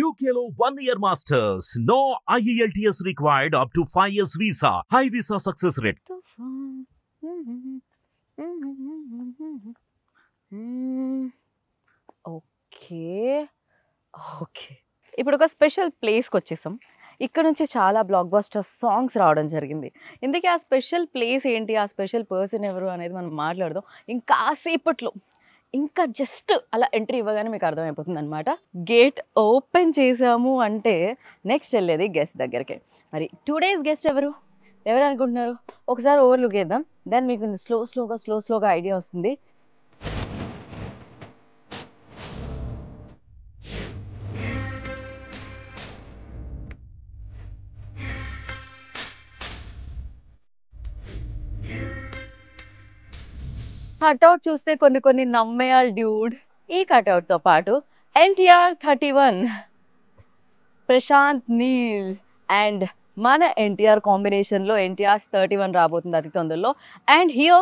యూకేలో one year masters no IELTS required up to five years visa హై visa success rate okay okay ఇప్పుడు ఒక special ప్లేస్కి వచ్చేసాం ఇక్కడ నుంచి చాలా బ్లాక్ బస్టర్ సాంగ్స్ రావడం జరిగింది ఇందుకే ఆ స్పెషల్ ప్లేస్ ఏంటి ఆ స్పెషల్ పర్సన్ ఎవరు అనేది మనం మాట్లాడదాం ఇంకాసేపట్లో ఇంకా జస్ట్ అలా ఎంట్రీ ఇవ్వగానే మీకు అర్థమైపోతుంది అనమాట గేట్ ఓపెన్ చేసాము అంటే నెక్స్ట్ వెళ్ళేది గెస్ట్ దగ్గరికి మరి టూ డేస్ గెస్ట్ ఎవరు ఎవరు అనుకుంటున్నారు ఒకసారి ఓవర్లుక్ చేద్దాం దాన్ని మీకు స్లో స్లోగా స్లో స్లోగా ఐడియా వస్తుంది కట్అవుట్ చూస్తే కొన్ని కొన్ని నమ్మేయాలి డ్యూడ్ ఈ కట్అవుట్ తో పాటు NTR thirty one Prashanth Neel and మన ఎన్టీఆర్ కాంబినేషన్లో ఎన్టీఆర్ థర్టీ వన్ రాబోతుంది అతి తొందరలో అండ్ హియో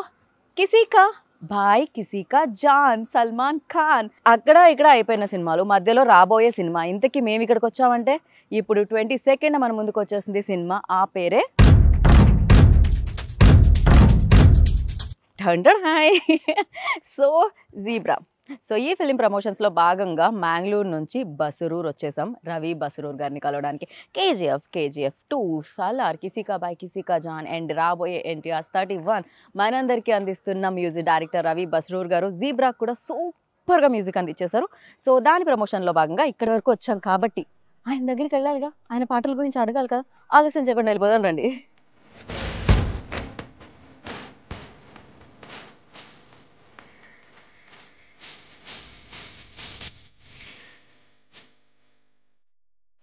కిసికా భాయ్ కిసికా జాన్ సల్మాన్ ఖాన్ అక్కడ ఇక్కడ అయిపోయిన సినిమాలు మధ్యలో రాబోయే సినిమా ఇంతకీ మేము ఇక్కడికి వచ్చామంటే ఇప్పుడు ట్వంటీ సెకండ్ మన ముందుకు వచ్చేసింది సినిమా ఆ పేరే హండ్రెడ్ హాయ్ సో జీబ్రా సో ఈ ఫిలిం ప్రమోషన్స్లో భాగంగా మ్యాంగ్లూరు నుంచి బసరూర్ వచ్చేసాం రవి బసరూర్ గారిని కలవడానికి కేజీఎఫ్ కేజీఎఫ్ టూ సలార్ కిసికా బై కిసికా జాన్ అండ్ రాబోయే ఎన్టీఆర్ థర్టీ వన్ మనందరికీ అందిస్తున్న మ్యూజిక్ డైరెక్టర్ రవి బసరూర్ గారు జీబ్రా కూడా సూపర్గా మ్యూజిక్ అందించేశారు సో దాని ప్రమోషన్లో భాగంగా ఇక్కడి వరకు వచ్చాం కాబట్టి ఆయన దగ్గరికి వెళ్ళాలిగా ఆయన పాటల గురించి అడగాలి కదా ఆలస్యం చేయకుండా వెళ్ళిపోదాం రండి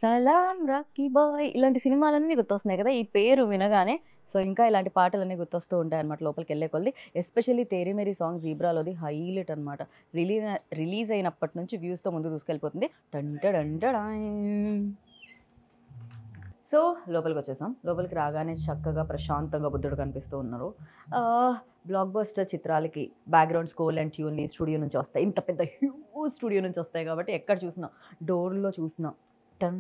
సలాం రాకీ బాయ్ ఇలాంటి సినిమాలన్నీ గుర్తొస్తున్నాయి కదా ఈ పేరు వినగానే సో ఇంకా ఇలాంటి పాటలన్నీ గుర్తొస్తూ ఉంటాయి అనమాట లోపలికి వెళ్ళే కొలది ఎస్పెషల్లీ తేరీ మేరీ సాంగ్ జీబ్రాలోది హైలైట్ అనమాట రిలీజ్ రిలీజ్ అయినప్పటి నుంచి వ్యూస్తో ముందు దూసుకెళ్ళిపోతుంది టంటడంటడా సో లోపలికి వచ్చేసాం లోపలికి రాగానే చక్కగా ప్రశాంతంగా బుద్ధుడు కనిపిస్తూ ఉన్నారు బ్లాక్ బస్టర్ చిత్రాలకి బ్యాక్గ్రౌండ్ స్కోల్ అండ్ ట్యూన్ని స్టూడియో నుంచి వస్తాయి ఇంత పెద్ద హ్యూజ్ స్టూడియో నుంచి వస్తాయి కాబట్టి ఎక్కడ చూసినా డోర్లో చూసినా టన్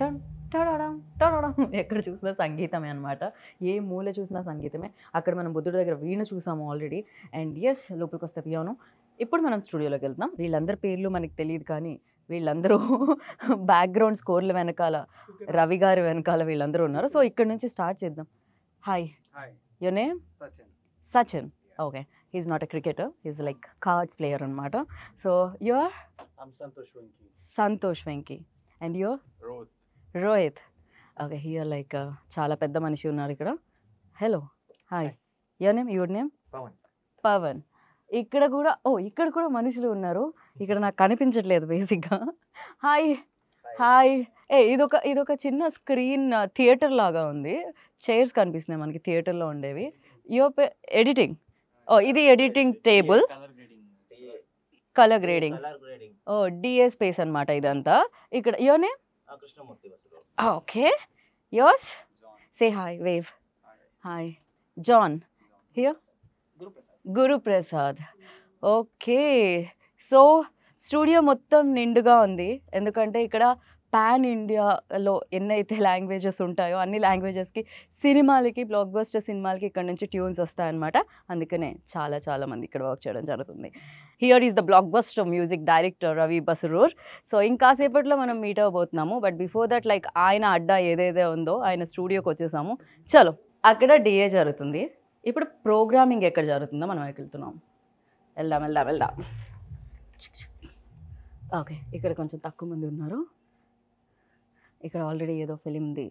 టన్ టడడం టడడం ఎక్కడ చూసినా సంగీతమే అనమాట ఏ మూల చూసినా సంగీతమే అక్కడ మనం బుద్ధుడి దగ్గర వీణ చూసాము ఆల్రెడీ అండ్ ఎస్ లోపలికి వస్తే పియాను ఇప్పుడు మనం స్టూడియోలోకి వెళ్తాం వీళ్ళందరి పేర్లు మనకి తెలియదు కానీ వీళ్ళందరూ బ్యాక్గ్రౌండ్ స్కోర్ల వెనకాల రవి గారి వెనకాల వీళ్ళందరూ ఉన్నారు సో ఇక్కడ నుంచి స్టార్ట్ చేద్దాం hi your name Sachin okay he's not a cricketer he's like cards player అనమాట so you are Santosh Venky Santosh Venky and your Rohit Rohit okay here like చాలా పెద్ద మనిషి ఉన్నారు ఇక్కడ hello hi your name your name Pavan Pavan ఇక్కడ కూడా ఓ oh, ఇక్కడ కూడా మనుషులు ఉన్నారు ఇక్కడ నాకు కనిపించట్లేదు బేసిక్గా హాయ్ హాయ్ ఏ ఇదొక ఇదొక చిన్న స్క్రీన్ థియేటర్ uh, లాగా ఉంది చైర్స్ కనిపిస్తున్నాయి మనకి థియేటర్లో ఉండేవి యువర్ ఎడిటింగ్ ఓ ఇది ఎడిటింగ్ టేబుల్ కలర్ గ్రేడింగ్ ఓ డిఏ స్పేస్ అనమాట ఇదంతా ఇక్కడ యువర్ నేమ్ ఓకే యోస్ say hi wave hi John here Guruprasad okay so studio మొత్తం నిండుగా ఉంది ఎందుకంటే ఇక్కడ పాన్ ఇండియాలో ఎన్నైతే లాంగ్వేజెస్ ఉంటాయో అన్ని లాంగ్వేజెస్కి సినిమాలకి బ్లాక్ బస్టర్ సినిమాలకి ఇక్కడ నుంచి ట్యూన్స్ వస్తాయన్నమాట అందుకనే చాలా చాలా మంది ఇక్కడ వర్క్ చేయడం జరుగుతుంది here is the blockbuster music director Ravi Basrur so ఇంకాసేపట్లో మనం మీట్ అవ్వబోతున్నాము బట్ బిఫోర్ దట్ లైక్ ఆయన అడ్డా ఏదైతే ఉందో ఆయన స్టూడియోకి వచ్చేసాము చలో అక్కడ డిఏ జరుగుతుంది ఇప్పుడు ప్రోగ్రామింగ్ ఎక్కడ జరుగుతుందో మనం వెళ్తున్నాం వెళ్దాం వెళ్దాం వెళ్దాం ఓకే ఇక్కడ కొంచెం తక్కువ మంది ఉన్నారు ఇక్కడ ఆల్రెడీ ఏదో ఫిలింది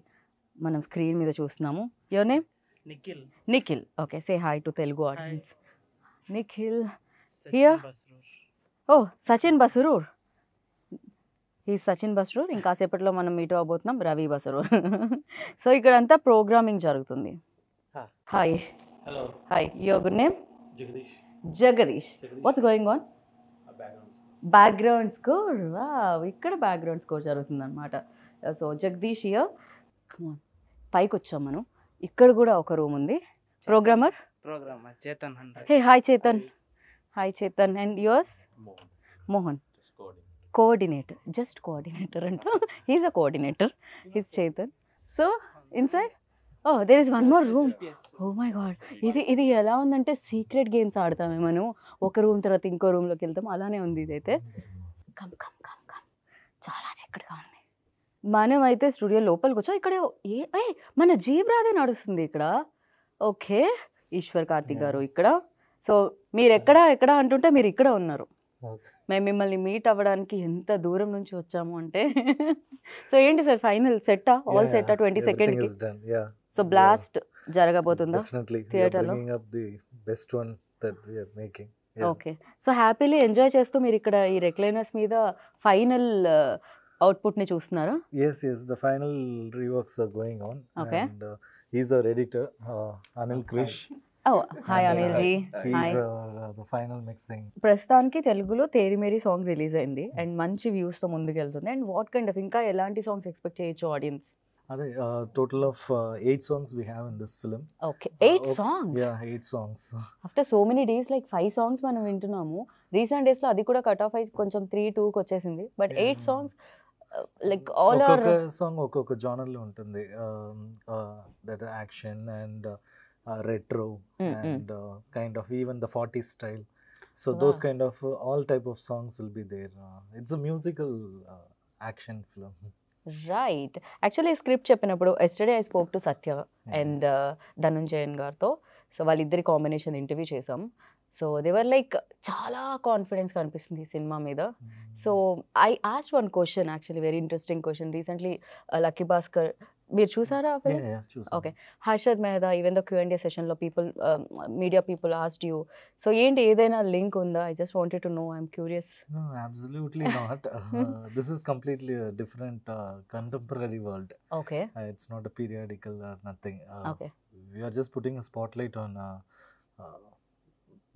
మనం స్క్రీన్ మీద చూస్తున్నాము your name Nikhil Nikhil okay say hi to Telugu audience Nikhil ఓ సచిన్ బసరూర్ ఈ సచిన్ బసరూర్ సేపట్లో మనం మీట్ అవ్వబోతున్నాం రవి బసరూర్ సో ఇక్కడ అంతా ప్రోగ్రామింగ్ జరుగుతుంది hi hello hi your good name Jagadish Jagadish what's going on background score ఇక్కడ బ్యాక్గ్రౌండ్ స్కోర్ జరుగుతుంది అనమాట సో జగదీష్ ఇయర్ పైకి వచ్చాం మనం ఇక్కడ కూడా ఒక రూమ్ ఉంది programmer programmer Chetan hey hi Chetan hi Chetan and yours Mohan coordinator just coordinator అంట he's a coordinator he's Chetan so inside oh there is one more room oh my god ఇది ఇది ఎలా ఉందంటే సీక్రెట్ గేమ్స్ ఆడతామే మనం ఒక రూమ్ తర్వాత ఇంకో రూమ్లోకి వెళ్తాం అలానే ఉంది ఇదైతే కమ్ కమ్ కమ్ కమ్ చాలా చక్కగా మనం అయితే స్టూడియో లోపలికి వచ్చాం ఇక్కడ ఏ ఏ మన జీబ్రాదే నడుస్తుంది ఇక్కడ ఓకే ఈశ్వర్ కార్తిక్ గారు ఇక్కడ సో మీరు ఎక్కడ ఎక్కడ అంటుంటే మీరు ఇక్కడ ఉన్నారు మేము మిమ్మల్ని మీట్ అవ్వడానికి ఎంత దూరం నుంచి వచ్చాము అంటే సో ఏంటి సార్ ఫైనల్ సెట్టా ఆల్ సెట్టా ట్వంటీ సెకండ్ సో బ్లాస్ట్ జరగబోతుందా థియేటర్లో best okay so happily enjoy చేస్తూ మీరు ఇక్కడ ఈ రెక్లైనర్స్ మీద ఫైనల్ అవుట్పుట్ ని చూస్తున్నారు yes yes the final reworks are going on okay and is our editor Anil Krish hi Anil ji final mixing ప్రస్తుతానికి తెలుగులో తేరిమేరి సాంగ్ రిలీజ్ అయింది అండ్ మంచి వ్యూస్ తో ముందుకు వెళ్తుంది అండ్ వాట్ కైండ్ ఆఫ్ ఇంకా ఎలాంటి సాంగ్స్ ఎక్స్పెక్ట్ చేయొచ్చు ఆడియన్స్ అదే total of eight songs we have in this film okay eight songs yeah eight songs after so many days like five songs మనం వింటున్నాము రీసెంట్ డేస్ లో అది కూడా cut off అయి కొంచెం త్రీ కి వచ్చేసింది but eight songs like all are song ఒక్కొక్క జానర్ లో ఉంటుంది that action and retro and kind of even the 40 style so those kind of all type of songs will be there it's a musical action film right actually script చెప్పినప్పుడు yesterday I spoke to Satya and Dhananjayan గారితో so వాళ్ళిద్దరి combination interview చేసాం so దేవర్ like చాలా confidence కనిపిస్తుంది ఈ సినిమా మీద so I asked one question actually very interesting question recently Lucky Bhaskar మీరు చూసారా okay Harshad Mehta even the Q and సెషన్లో people media people asked you so ఏంటి ఏదైనా లింక్ ఉందా I just wanted to know I'm curious absolutely not this is completely different contemporary world okay it's not a periodical or nothing okay we are just putting spotlight on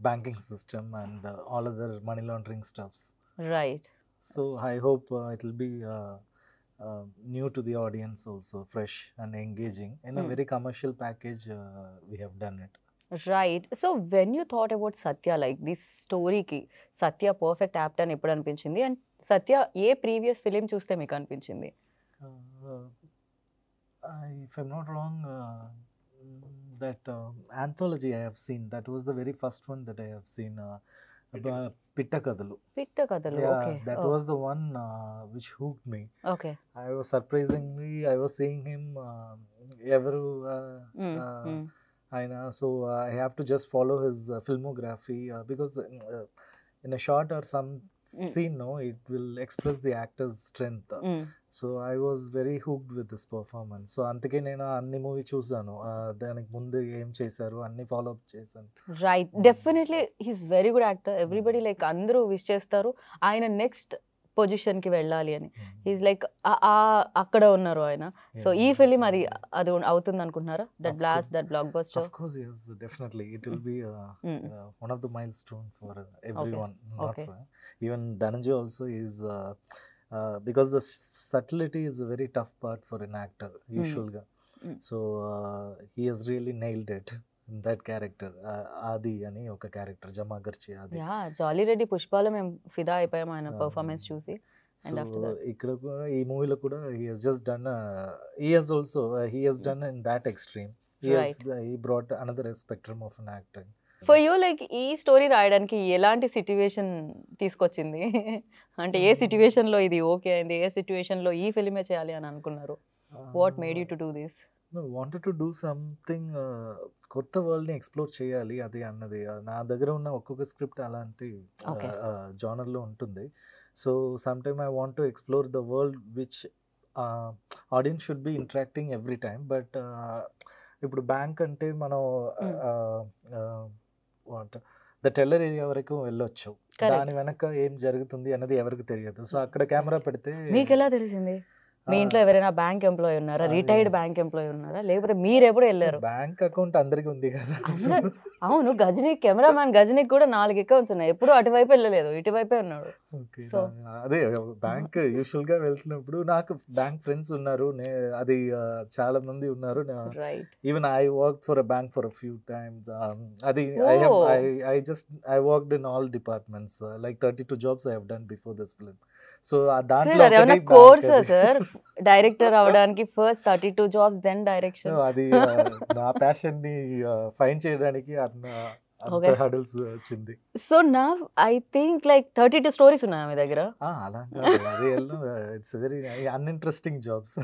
banking system and uh, all other money laundering stuffs. Right. So I hope uh, it will be uh, uh, new to the audience also, fresh and engaging. In a mm. very commercial package, uh, we have done it. Right so when you thought about Satya like this స్టోరీకి Satya perfect apt అని ఎప్పుడు అనిపించింది అండ్ సత్య ఏ previous film చూస్తే మీకు అనిపించింది if I'm not wrong that um, anthology I have seen. That was the very first one that I have seen. Uh, Pitta Kadalu. Pitta Kadalu, yeah, okay. That oh. was the one uh, which hooked me. Okay. I was surprisingly, I was seeing him uh, every. Uh, mm, uh, mm. I know, so uh, I have to just follow his uh, filmography because in a shot or some mm. scene, no, it will express the actor's so I was very hooked with this performance so అందుకే నేను అన్ని movie చూసాను దానికి ముందు ఏం చేశారు అన్ని follow up చేశాను right definitely he's very good actor everybody like అందరూ విష్ చేస్తారు ఆయన నెక్స్ట్ పొజిషన్ కి వెళ్ళాలి అని హీస్ లైక్ అక్కడ ఉన్నారు ఆయన సో ఈ ఫిలిం అది అది అవుతుంది అనుకుంటున్నారా that blast that block bust of course is definitely it will be one of the mile for everyone even Dhananjay also is because the subtlety is very for an actor యూజువల్గా so he has it that character Aadi అని ఒక character జమాగర్చి ఆది yeah జాలీ రెడ్డి పుష్పాల మేము ఫిదా అయిపోయాం ఆయన performance చూసి ఇక్కడ కూడా ఈ మూవీలో కూడా he has just done he has also he has done in that extreme he has he brought another spectrum of an acting for you like ఈ స్టోరీ రాయడానికి ఎలాంటి సిట్యువేషన్ తీసుకొచ్చింది అంటే ఏ సిట్యువేషన్లో hmm. ఇది ఓకే అయింది ఏ సిట్యువేషన్లో ఈ ఫిలిమే చేయాలి అని అనుకున్నారు what made you to do this wanted to do something కొత్త ని ఎక్స్ప్లోర్ చేయాలి అది అన్నది నా దగ్గర ఉన్న ఒక్కొక్క స్క్రిప్ట్ అలాంటి లో ఉంటుంది so some time I want to explore the world which audience should be interacting every time but ఇప్పుడు బ్యాంక్ అంటే మనం వాట్ ద టెల్లర్ ఏరియా వరకు వెళ్ళొచ్చు దాని వెనక ఏం జరుగుతుంది అన్నది ఎవరికి తెలియదు సో అక్కడ కెమెరా పెడితే మీకు ఎలా తెలిసింది మీ ఇంట్లో ఎవరైనా బ్యాంక్ ఎంప్లాయీ ఉన్నారా రిటైర్డ్ బ్యాంక్ ఎంప్లాయీ ఉన్నారా లేకపోతే మీరు ఎప్పుడు వెళ్ళారు బ్యాంక్ అకౌంట్ అందరికి ఉంది కదా అవును గజనీ కెమెరామ్యాన్ గజనీ కూడా నాలుగు అకౌంట్స్ ఉన్నాయి ఎప్పుడు అటువైపు వెళ్ళలేదు ఇటువైపే ఉన్నాడు అదే బ్యాంక్ యూజువల్ గా వెళ్తున్నప్పుడు నాకు బ్యాంక్ ఫ్రెండ్స్ ఉన్నారు అది చాలా మంది ఉన్నారు even I work for bank for few times అది I just I work in all departments like thirty two jobs I had done before this film so దాంట్లో కోర్స్ సార్ డైరెక్టర్ అవడానికి first thirty two jobs then direction అది నా passion ని find చేయడానికి అన్న so నా I think like thirty two stories ఉన్నాయి మీ దగ్గర it's very uninteresting jobs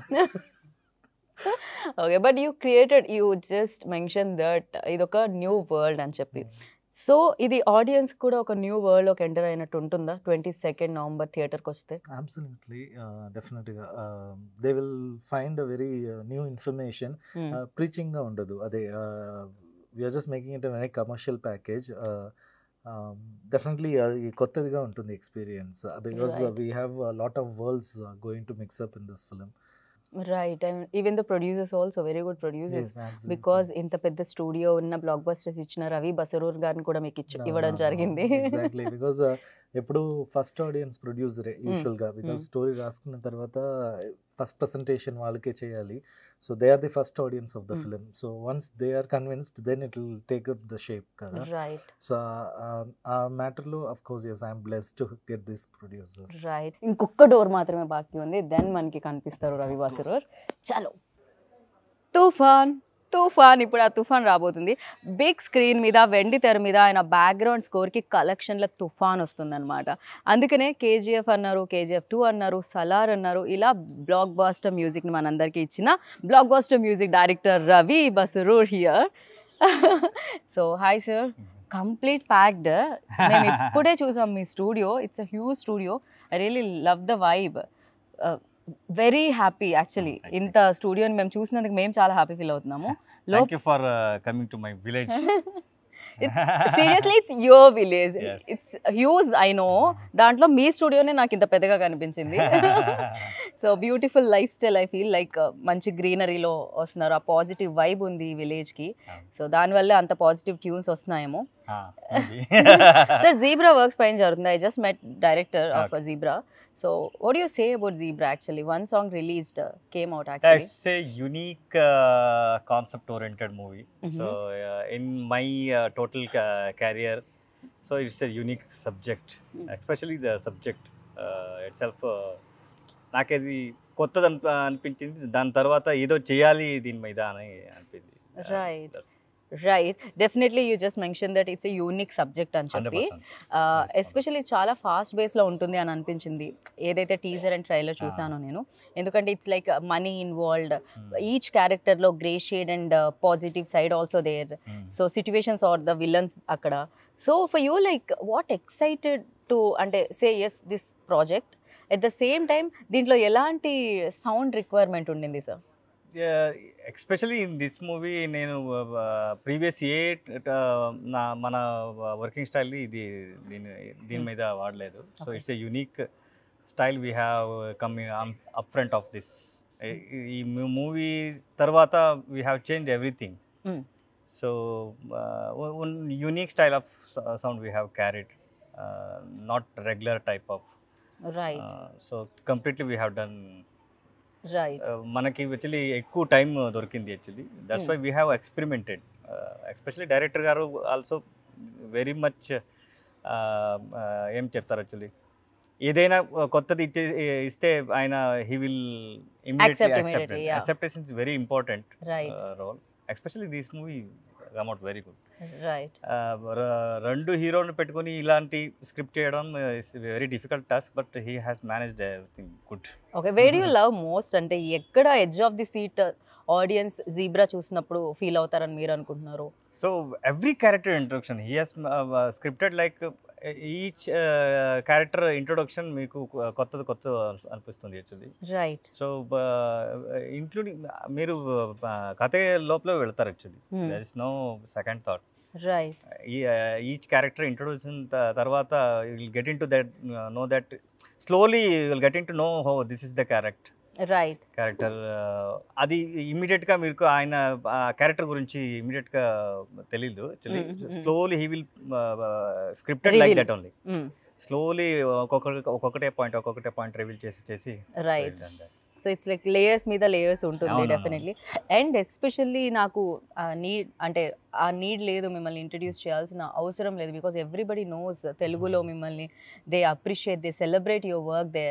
okay but you created you just mention that ఇదొక న్యూ వరల్డ్ అని చెప్పి hmm. సో ఇది ఆడియన్స్ కూడా ఒక న్యూ వరల్డ్ ఒక ఎంటర్ అయినట్టు ఉంటుందా ట్వంటీ సెకండ్ నవంబర్ థియేటర్కి వస్తే అబ్సల్యూట్లీ డెఫినెట్గా they will find a very new information ప్రీచింగ్గా ఉండదు అదే we are just making it very commercial package definitely అది కొత్తదిగా ఉంటుంది experience because we have lot of worlds going to mix up in this film right even the producers also very good producers because ఇంత పెద్ద studio ఉన్న black busters ఇచ్చిన రవి బసరూర్ గారిని కూడా మీకు ఇవ్వడం జరిగింది బికాస్ ఎప్పుడు ఫస్ట్ ఆడియన్స్ ప్రొడ్యూసరే యూజువల్గా బికాస్ స్టోరీ రాసుకున్న తర్వాత ఫస్ట్ ప్రెసెంటేషన్ వాళ్ళకే చేయాలి So they are the first audience of the hmm. film. So once they are convinced, then it will take up the shape. Right. So uh, uh, Matterlo, of course, yes, I am blessed to get these producers. Right. In Kukka Door Matra mein baaki hondi, then man ki kaan pistaro Ravi Vasirur. Chalo. Tufan. తుఫాన్ ఇప్పుడు ఆ తుఫాన్ రాబోతుంది big screen మీద వెండి తెర మీద ఆయన బ్యాక్గ్రౌండ్ స్కోర్కి కలెక్షన్ల తుఫాన్ వస్తుందన్నమాట అందుకనే కేజీఎఫ్ అన్నారు కేజీఎఫ్ టూ అన్నారు సలార్ అన్నారు ఇలా బ్లాక్ బాస్టర్ మ్యూజిక్ని మనందరికీ ఇచ్చిన blockbuster music director Ravi Basrur here so hi sir complete packed మేము ఇప్పుడే చూసాం మీ studio it's a huge studio I really love the vibe very happy actually ఇంత స్టూడియోని మేము చూసినందుకు మేము చాలా హ్యాపీ ఫీల్ అవుతున్నాము for coming to my village seriously it's your village it's huge I know దాంట్లో మీ స్టూడియోనే నాకు ఇంత పెద్దగా కనిపించింది so beautiful lifestyle I feel like uh, మంచి గ్రీనరీలో వస్తున్నారు ఆ పాజిటివ్ వైబ్ ఉంది ఈ విలేజ్కి సో దానివల్ల అంత పాజిటివ్ ట్యూన్స్ వస్తున్నాయేమో సార్ జీబ్రా వర్క్స్ పైన జరుగుతుంది I just met director of Zebra so what you say about Zebra actually one song released came out actually concept oriented movie so in my total career so it's a unique subject especially the subject itself నాకు నాకేది కొత్తది అనిపించింది దాని తర్వాత ఏదో చేయాలి దీని మీద అని అనిపించింది right right definitely you just mention that it's a unique subject అని చెప్పి ఎస్పెషల్లీ uh, చాలా ఫాస్ట్ బేస్లో ఉంటుంది అని అనిపించింది ఏదైతే టీజర్ అండ్ ట్రైలర్ చూసానో నేను ఎందుకంటే it's like money involved each క్యారెక్టర్లో grey shade and positive side also there so situations are the villains అక్కడ so for you like what excited to అంటే say yes this project at the same time దీంట్లో ఎలాంటి sound requirement ఉండింది sir especially in this movie నేను previous ఏ నా మన working స్టైల్ని ఇది దీని దీని hmm. మీద వాడలేదు so it's a unique style we have come up front of this ఈ మూవీ తర్వాత we have change everything hmm. So unique style of sound we have carried not regular type of right so completely we have done Uh, మనకి actually ఎక్కువ time దొరికింది actually that's why we have experimented especially director గారు also very much ఏం చెప్తారు actually ఏదైనా కొత్తది ఇచ్చే ఇస్తే ఆయన he will immediately is very important role especially this movie out very good right రెండు హీరోని పెట్టుకుని ఇలాంటి స్క్రిప్ట్ చేయడం is very difficult task but he has managed everything good okay where you love most అంటే ఎక్కడ edge of the seat audience Zebra చూసినప్పుడు ఫీల్ అవుతారని మీరు అనుకుంటున్నారు so every character introduction he has scripted like each character introduction మీకు కొత్తది కొత్త అనిపిస్తుంది యాక్చువల్లీ రైట్ సో ఇంక్లూడింగ్ మీరు కథ లోపల వెళ్తారు actually there is no second thought right each character introduction తర్వాత will get into that know that slowly will get into know who this is the character right character uh, అది immediate గా మీకు ఆయన character గురించి ఇమ్మీడియట్గా గా తెలీదు slowly he will scripted like that only slowly ఒక్కొక్కటి ఒక్కొక్కటే పాయింట్ ఒక్కొక్కటే పాయింట్ రివీల్ చేసి చేసి right so it's like layers మీద లేయర్స్ ఉంటుంది డెఫినెట్లీ అండ్ ఎస్పెషల్లీ నాకు నీ uh, అంటే ఆ నీడ్ లేదు మిమ్మల్ని ఇంట్రడ్యూస్ చేయాల్సిన అవసరం లేదు బికాస్ ఎవ్రీబడి నోస్ తెలుగులో hmm. మిమ్మల్ని they appreciate they celebrate your work they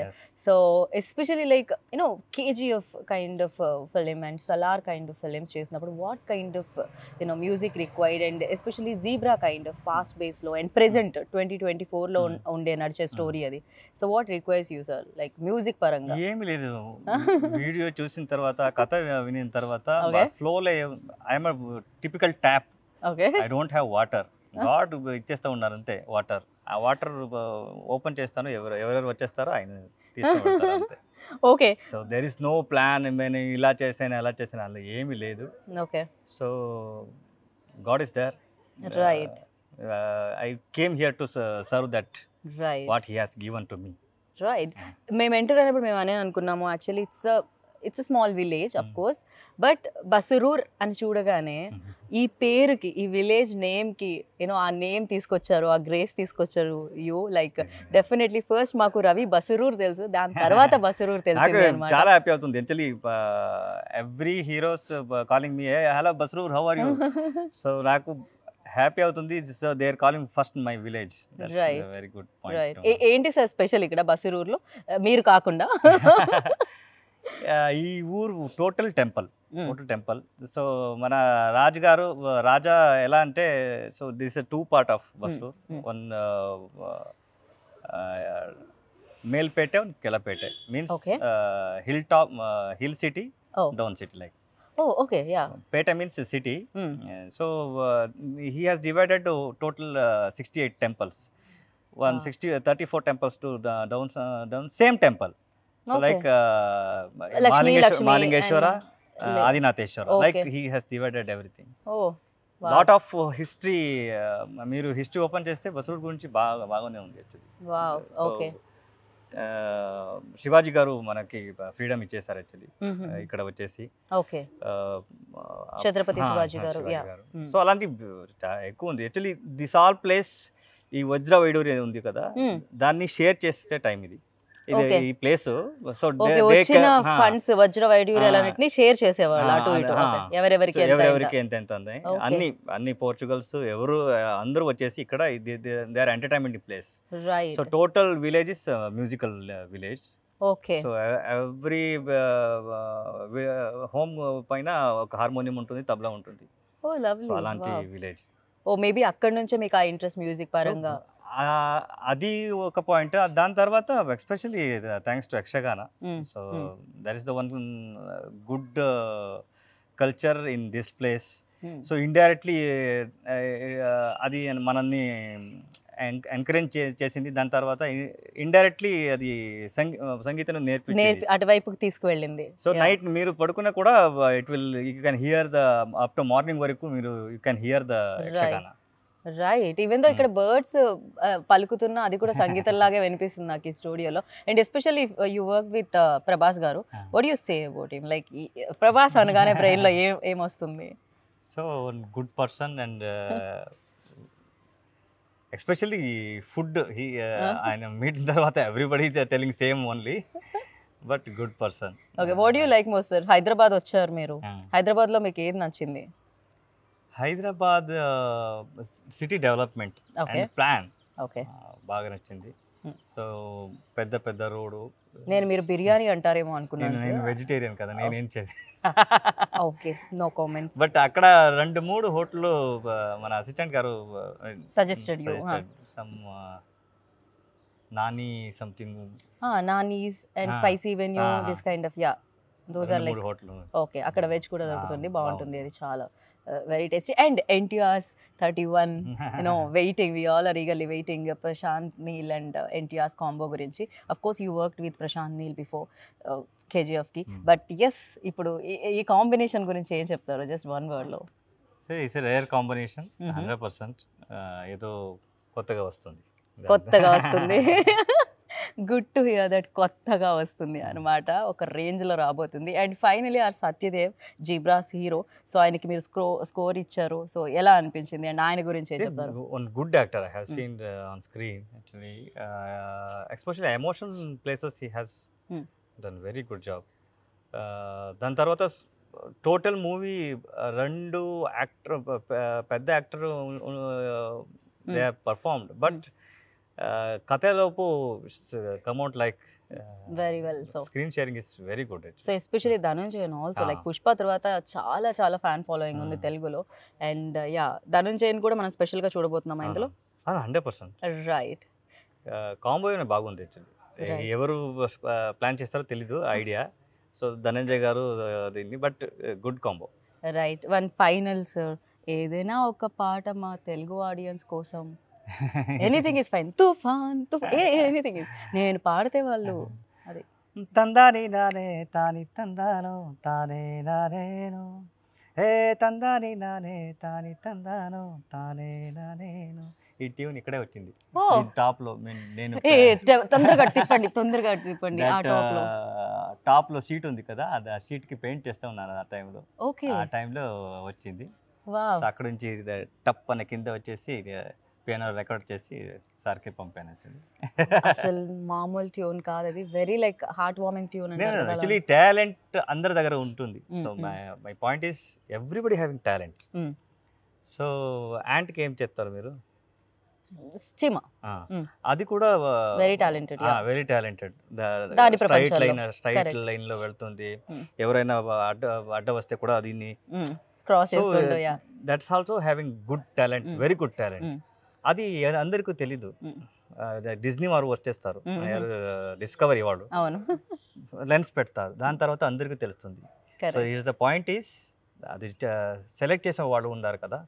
so especially like you know KGF kind of film and Salaar kind of films చేసినప్పుడు what kind of you know music required and especially Zebra kind of fast బేస్లో and present twenty twenty ఫోర్లో ఉండే నడిచే story hmm. అది so what requires you sir like music పరంగా ఏమి లేదు video చూసిన తర్వాత కథ విని తర్వాత ఫ్లోలో I'm typical tap I don't have water God ఇచ్చేస్తూ ఉన్నారు అంతే వాటర్ ఆ వాటర్ ఓపెన్ చేస్తాను ఎవరు ఎవరెవరు వచ్చేస్తారో ఆయన okay so there is no plan నేను ఇలా చేసాను ఎలా చేసాను అలా ఏమీ లేదు okay so God is there right I came here to serve that right what he has given to me right మేము ఎంటర్ అయినప్పుడు మేము అనే అనుకున్నాము actually it's it's small village of course but Basrur అని చూడగానే hmm. ఈ పేరుకి ఈ విలేజ్ నేమ్కి యూనో ఆ నేమ్ తీసుకొచ్చారు ఆ గ్రేస్ తీసుకొచ్చారు యూ లైక్ డెఫినెట్లీ ఫస్ట్ మాకు రవి బసరూర్ తెలుసు దాని తర్వాత బసరూర్ తెలుసు చాలా హ్యాపీ అవుతుంది actually every heroes calling me hello Basrur how are you so నాకు హ్యాపీ అవుతుంది so they are calling first my village very good point ఏంటి సార్ స్పెషల్ ఇక్కడ బసరూర్లో మీరు కాకుండా ఈ ఊరు total temple total temple so మన రాజుగారు రాజా ఎలా అంటే so this is two part of Basrur one Melpete one Kilpete means hill top hill city down city like okay peta means city so he has divided total sixty eight temples one sixty thirty four temples to down down same temple like Malingeshwara Adinatheshwara like he has divided everything lot of history మీరు history open చేస్తే బసరుడు గురించి బాగా బాగానే ఉంది actually uh, uh, Shivaji గారు మనకి freedom ఇచ్చేసారు యాక్చువల్లీ ఇక్కడ వచ్చేసి uh, ఛత్రపతి శివాజీ గారు సో mm. అలాంటి ఎక్కువ ఉంది యాక్చువల్లీ దిస్ ఆల్ ప్లేస్ ఈ వజ్ర వైడూరి ఉంది కదా mm. దాన్ని షేర్ చేసే టైం ఇది ఇది ఈ ప్లేస్ సో వచ్చిన ఫండ్స్ వజ్ర వైడ్యూరాలు అన్నిటిని షేర్ చేసేవాళ్ళు అటు ఇటు ఎవరెవరికి ఎవరెవరికి ఎంత ఎంత ఉంది అన్ని అన్ని పోర్చుగల్స్ ఎవరు అందరూ వచ్చేసి ఇక్కడ they are entertainment place so total village is musical village okay so every home పైన ఒక హార్మోనియం ఉంటుంది తబలా ఉంటుంది oh, అలాంటి విలేజ్ ఓ మేబీ అక్కడ నుంచే మీకు ఆ ఇంట్రెస్ట్ మ్యూజిక్ పరంగా అది ఒక పాయింట్ దాని తర్వాత especially thanks to Yakshagana so there is the one good culture in this place so indirectly అది మనల్ని ఎంకరేజ్ చేసింది దాని తర్వాత ఇండైరెక్ట్లీ అది సంగీతం నేర్పి అటువైపుకి తీసుకువెళ్ళింది సో నైట్ మీరు పడుకున్నా కూడా it will you can hear the up to morning వరకు మీరు you can hear the Yakshagana right even though ఇక్కడ బర్డ్స్ uh, పలుకుతున్నా అది కూడా సంగీతం లాగే వినిపిస్తుంది నాకు ఈ స్టూడియోలో and especially you work with Prabhas garu what you say about him like Prabhas అనగానే బ్రెయిన్లో ఏం ఏమొస్తుంది so good person and especially food he ఆయన మీట్ తర్వాత everybody telling same only but good person okay what you like most sir Hyderabad వచ్చారు మీరు హైదరాబాద్లో hmm. మీకు ఏది నచ్చింది Hyderabad city development plan okay బాగా నచ్చింది సో పెద్ద పెద్ద రోడ్డు నేను మీరు బిర్యానీ అంటారేమో అనుకున్నాను నేను వెజిటేరియన్ కదా నేనేం చేయాలి ఓకే నో కామెంట్ బట్ అక్కడ రెండు మూడు హోటల్ మన అసిస్టెంట్ గారు సజెస్టెడ్ యు సమ్ నాని సంథింగ్ నానీస్ and spicy venue this kind of yeah like okay అక్కడ వెజ్ కూడా దొరుకుతుంది బాగుంటుంది అది చాలా very tasty and NTR's thirty one you know waiting we all are eagerly waiting Prashanth Neel and NTR's combo గురించి of course you work with Prashanth Neel before కేజీఎఫ్కి but yes ఇప్పుడు ఈ కాంబినేషన్ గురించి ఏం చెప్తారు జస్ట్ వన్ వర్డ్లో లో రేర్ కాంబినేషన్ హండ్రెడ్ పర్సెంట్ ఏదో కొత్తగా వస్తుంది కొత్తగా వస్తుంది గుడ్ టు హియర్ దట్ కొత్తగా వస్తుంది అనమాట ఒక రేంజ్లో రాబోతుంది and finally our Satyadev Zebra's hero so ఆయనకి మీరు స్క్రో స్కోర్ ఇచ్చారు సో ఎలా అనిపించింది అండ్ ఆయన గురించి ఏం చెప్తారు good actor I have seen on screen actually especially emotional places he has done very good job దాని తర్వాత టోటల్ మూవీ uh, రెండు యాక్టర్ పెద్ద యాక్టర్ దే పర్ఫార్మ్డ్ బట్ కథలోపు out like very well so screen sharing is very good so especially Dhananjayan also like Pushpa తర్వాత చాలా చాలా fan following ఉంది hmm. తెలుగులో అండ్ యా ధనుంజయన్ కూడా మనం స్పెషల్గా చూడబోతున్నాం ah. ఇందులో హండ్రెడ్ పర్సెంట్ రైట్ కాంబో బాగుంది eh, ఎవరు ప్లాన్ uh, చేస్తారో తెలీదు idea so Dhananjay garu uh, దీన్ని but good combo right one final sir ఏదైనా ఒక పాట మా తెలుగు ఆడియన్స్ కోసం anything is fine Toofan anything is నేను పాడితే వాళ్ళు అది తందాని నానే తాని తందాను తానే నానేను ఏ తందాని నానే తాని తందాను తానే నానేను ఈ ట్యూన్ ఇక్కడే వచ్చింది టాప్ లో నేను తొందరగా తిప్పండి తొందరగా తిప్పండి టాప్ లో uh, సీట్ ఉంది కదా ఆ సీట్ కి పెయింట్ చేస్తా ఉన్నాను ఆ టైంలో ఓకే ఆ టైంలో వచ్చింది అక్కడ నుంచి టప్ అన్న కింద వచ్చేసి పియానో రికార్డ్ చేసి సార్కి పంపాను అసలు మామూలు ట్యూన్ కాదు అది very like heart warming tune actually talent అందరి దగ్గర ఉంటుంది so my my point is everybody having talent so యాంట్కి ఏం చెప్తారు మీరు mm. అది కూడా very talented very talented straight line straight line లో వెళ్తుంది mm. ఎవరైనా అడ్డ అడ్డ వస్తే కూడా దీన్ని cross that's also having good talent very good talent అది అందరికీ తెలీదు డిజ్నీ వారు వచ్చేస్తారు డిస్కవరీ వాళ్ళు లెన్స్ పెడతారు దాని తర్వాత అందరికీ తెలుస్తుంది so it the point is అది సెలెక్ట్ చేసే వాళ్ళు ఉన్నారు కదా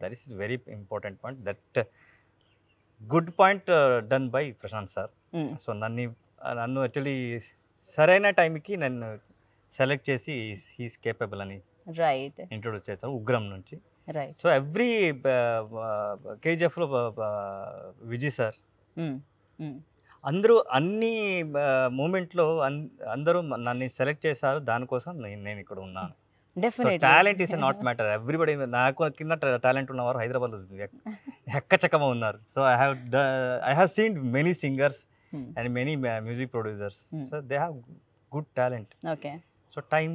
that is very important point that good point done by Prashanth sir so నన్ను నన్ను యాక్చువల్లీ సరైన టైంకి నన్ను సెలెక్ట్ చేసి హీస్ కేపబుల్ అని రైట్ ఇంట్రొడ్యూస్ చేశారు ఉగ్రం నుంచి రైట్ సో ఎవ్రీ కేజీఎఫ్ లో Vijay uh, sir uh, hmm. hmm. అందరూ అన్ని మూమెంట్లో uh, అందరూ నన్ను సెలెక్ట్ చేశారు దానికోసం నేను ఇక్కడ ఉన్నాను talent is not matter everybody నాకు కింద టాలెంట్ ఉన్నవారు హైదరాబాద్ ఎక్కచక్కగా ఉన్నారు so I have I have seen many singers and many music producers so they have good talent okay so time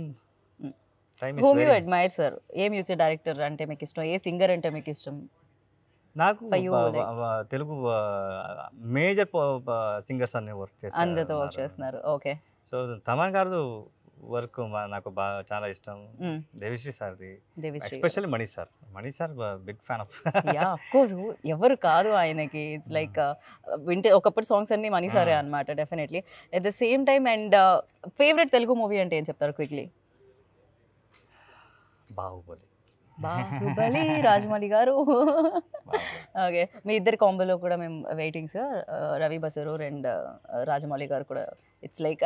whom you admire sir ఏ మ్యూజిక్ డైరెక్టర్ అంటే మీకు ఇష్టం ఏ సింగర్ అంటే మీకు ఇష్టం నాకు తెలుగు మేజర్ సింగర్స్ అన్ని వర్క్ చేస్తారు అందరితో వర్క్ చేస్తున్నారు ఓకే సో తమన్ గారు వర్క్ నాకు బాగా చాలా ఇష్టం hmm. దేవిశ్రీ సార్ది especially Mani sir Mani sir big fan of yeah course ఎవరు కాదు ఆయనకి ఇట్స్ లైక్ hmm. uh, వింటే ఒకప్పుడు సాంగ్స్ అన్ని మణి hmm. సారే అనమాట definitely at the same time and favourite Telugu movie అంటే ఏం చెప్తారు క్విక్లీ బాహుబలి బాహుబలి రాజమౌళి గారు ఓకే మీ ఇద్దరి కాంబోలో కూడా మేము waiting sir Ravi Basrur and Rajamouli garu కూడా ఇట్స్ లైక్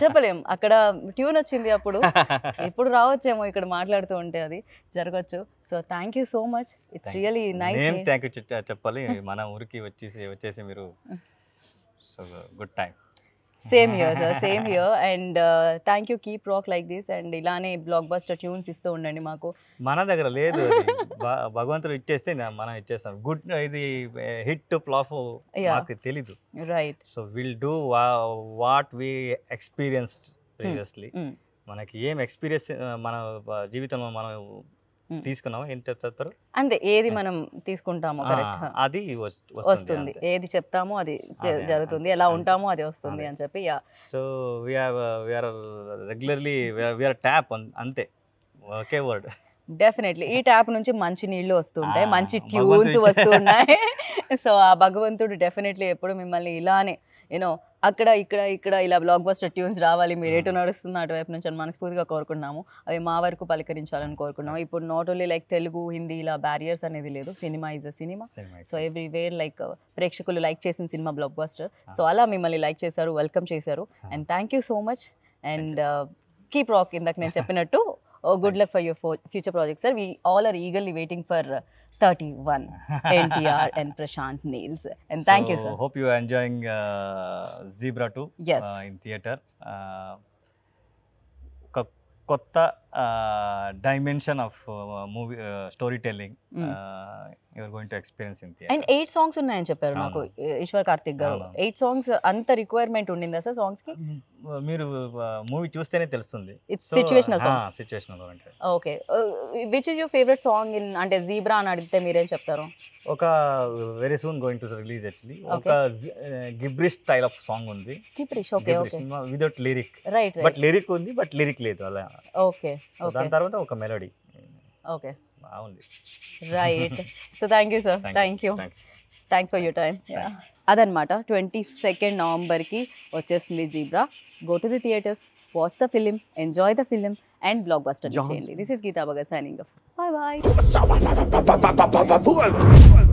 చెప్పలేం అక్కడ ట్యూన్ వచ్చింది అప్పుడు ఇప్పుడు రావచ్చేమో ఇక్కడ మాట్లాడుతూ ఉంటే అది జరగచ్చు so thank you so much it's really nice thank you చెప్పాలి మన ఊరికి వచ్చేసి వచ్చేసి మీరు so good time same here sir same here and thank you keep rock like this and ఇలానే బ్లాక్ బస్టర్ ట్యూన్స్ ఇస్తూ ఉండండి మాకు మన దగ్గర లేదు భగవంతుడు ఇచ్చేస్తే మనం ఇచ్చేస్తాం గుడ్ ఇది హిట్ టు ప్లాఫ్ మాకు తెలీదు right so will do what we experienced previously మనకి ఏం ఎక్స్పీరియన్స్ మన జీవితంలో మనం తీసుకున్నామా ఏంటి చెప్తారు అంతే ఏది మనం తీసుకుంటామో కరెక్ట్ అది వస్తుంది ఏది చెప్తామో అది జరుగుతుంది ఎలా ఉంటామో అది వస్తుంది అని చెప్పి so we are regularly we are tap అంతే ఓకే వర్డ్ డెఫినెట్లీ ఈ ట్యాప్ నుంచి మంచి నీళ్లు వస్తుంటాయి మంచి ట్యూన్స్ వస్తున్నాయి సో ఆ భగవంతుడు డెఫినెట్లీ ఎప్పుడు మిమ్మల్ని ఇలానే యూనో అక్కడ ఇక్కడ ఇక్కడ ఇలా బ్లాక్ బస్టర్ ట్యూన్స్ రావాలి మీరు ఎటు hmm. నడుస్తుంది అటువైపు నుంచి అని మనస్ఫూర్తిగా కోరుకున్నాము అవి మా వరకు పలకరించాలని కోరుకున్నాము ఇప్పుడు not only like Telugu Hindi ఇలా బ్యారియర్స్ అనేది లేదు cinema is a cinema so everywhere like ప్రేక్షకులు లైక్ చేసిన సినిమా బ్లాక్ బస్టర్ సో అలా మిమ్మల్ని లైక్ చేశారు వెల్కమ్ చేశారు and thank you so much and keep rock ఇందాక నేను చెప్పినట్టు good luck for your future project sir we all are eagerly waiting for 31 NTR and Prashant Nails. And thank so, you, sir. Hope you are enjoying uh, Zebra 2 yes. Uh, in theater. Uh, కొత్త dimension of movie story telling you're going to experience in and eight songs ఉన్నాయని చెప్పారు నాకు Eshwar Karthik garu eight songs అంత requirement ఉండిందా sir songs కి మీరు movie చూస్తేనే తెలుస్తుంది it's situational song situational okay which is your favourite song in అంటే జీబ్రా అని అడిగితే మీరేం చెప్తారు ఒక very soon going to release actually ఒక గిబ్రిష్ స్టైల్ ఆఫ్ సాంగ్ ఉంది gibberish okay okay lyric right but lyric ఉంది బట్ లిరిక్ లేదు అలా ఓకే దాని తర్వాత ఒక మెలోడీ ఓకే బాగుంది right so thank you sir thank you thanks for your time అదనమాట ట్వంటీ సెకండ్ నవంబర్కి వచ్చేస్తుంది Zebra go to the theatres watch the film enjoy the film and blockbuster. This is Gita Baga signing off. Bye bye.